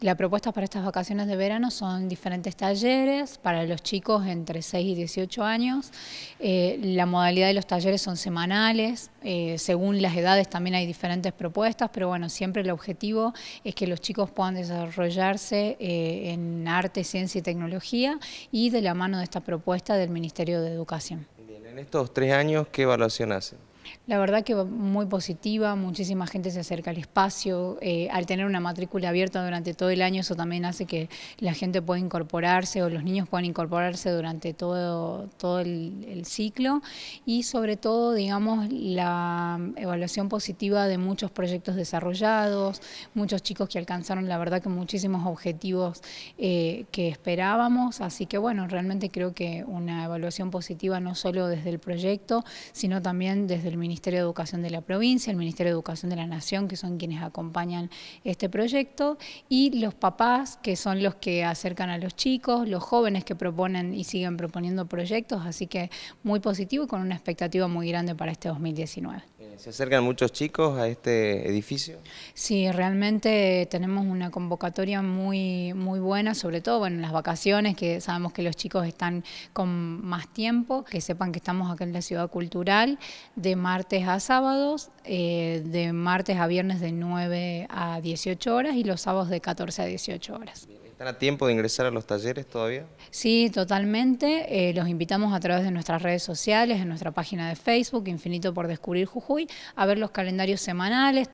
La propuesta para estas vacaciones de verano son diferentes talleres para los chicos entre 6 y 18 años. Eh, la modalidad de los talleres son semanales, eh, según las edades también hay diferentes propuestas, pero bueno, siempre el objetivo es que los chicos puedan desarrollarse eh, en arte, ciencia y tecnología y de la mano de esta propuesta del Ministerio de Educación. Bien, en estos tres años, ¿qué evaluación hacen? La verdad que muy positiva, muchísima gente se acerca al espacio. Eh, al tener una matrícula abierta durante todo el año, eso también hace que la gente pueda incorporarse o los niños puedan incorporarse durante todo, todo el, ciclo. Y sobre todo, digamos, la evaluación positiva de muchos proyectos desarrollados, muchos chicos que alcanzaron, la verdad que muchísimos objetivos eh, que esperábamos. Así que bueno, realmente creo que una evaluación positiva no solo desde el proyecto, sino también desde el Ministerio de Educación de la provincia, el Ministerio de Educación de la Nación, que son quienes acompañan este proyecto, y los papás, que son los que acercan a los chicos, los jóvenes que proponen y siguen proponiendo proyectos, así que muy positivo y con una expectativa muy grande para este 2019. Eh, ¿Se acercan muchos chicos a este edificio? Sí, realmente tenemos una convocatoria muy, muy buena, sobre todo en las vacaciones, que sabemos que los chicos están con más tiempo, que sepan que estamos acá en la ciudad cultural, de martes a sábados, eh, de martes a viernes de 9 a 18 horas y los sábados de 14 a 18 horas. ¿Están a tiempo de ingresar a los talleres todavía? Sí, totalmente. Eh, los invitamos a través de nuestras redes sociales, en nuestra página de Facebook, Infinito por Descubrir Jujuy, a ver los calendarios semanales.